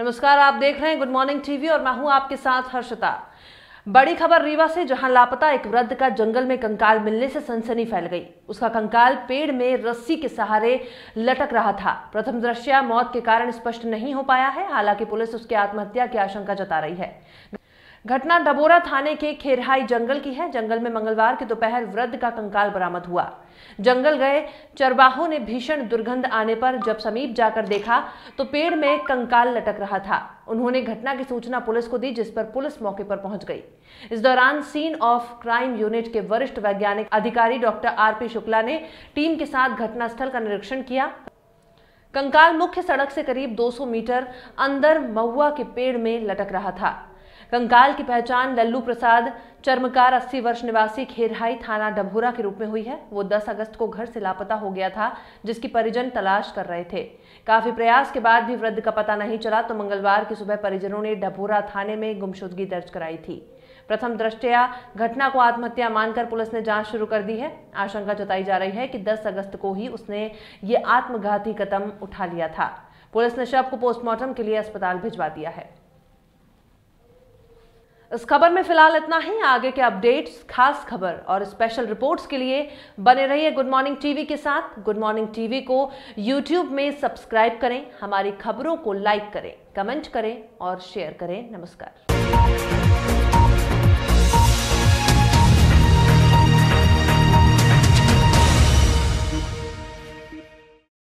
नमस्कार आप देख रहे हैं गुड मॉर्निंग टीवी और मैं हूं आपके साथ हर्षता बड़ी खबर रीवा से जहां लापता एक वृद्ध का जंगल में कंकाल मिलने से सनसनी फैल गई उसका कंकाल पेड़ में रस्सी के सहारे लटक रहा था प्रथम दृश्य मौत के कारण स्पष्ट नहीं हो पाया है हालांकि पुलिस उसके आत्महत्या की आशंका जता रही है घटना डबोरा थाने के खेरहाई जंगल की है जंगल में मंगलवार की दोपहर वृद्ध का कंकाल बरामद हुआ जंगल गए चरवाहों ने भीषण दुर्गंध आने पर जब समीप जाकर देखा तो पेड़ में कंकाल लटक रहा था उन्होंने घटना की सूचना पुलिस को दी जिस पर पुलिस मौके पर पहुंच गई इस दौरान सीन ऑफ क्राइम यूनिट के वरिष्ठ वैज्ञानिक अधिकारी डॉक्टर आर पी शुक्ला ने टीम के साथ घटनास्थल का निरीक्षण किया कंकाल मुख्य सड़क से करीब 200 मीटर अंदर महुआ के पेड़ में लटक रहा था कंकाल की पहचान लल्लू प्रसाद चर्मकार 80 वर्ष निवासी खेरहाई थाना डभोरा के रूप में हुई है वो 10 अगस्त को घर से लापता हो गया था जिसकी परिजन तलाश कर रहे थे काफी प्रयास के बाद भी वृद्ध का पता नहीं चला तो मंगलवार की सुबह परिजनों ने डभोरा थाने में गुमशुदगी दर्ज कराई थी प्रथम दृष्टया घटना को आत्महत्या मानकर पुलिस ने जांच शुरू कर दी है आशंका जताई जा रही है कि 10 अगस्त को ही उसने ये आत्मघाती कदम उठा लिया था पुलिस ने शव को पोस्टमार्टम के लिए अस्पताल भिजवा दिया है इस खबर में फिलहाल इतना ही आगे के अपडेट्स खास खबर और स्पेशल रिपोर्ट्स के लिए बने रहिए गुड मॉर्निंग टीवी के साथ गुड मॉर्निंग टीवी को यूट्यूब में सब्सक्राइब करें हमारी खबरों को लाइक करें कमेंट करें और शेयर करें नमस्कार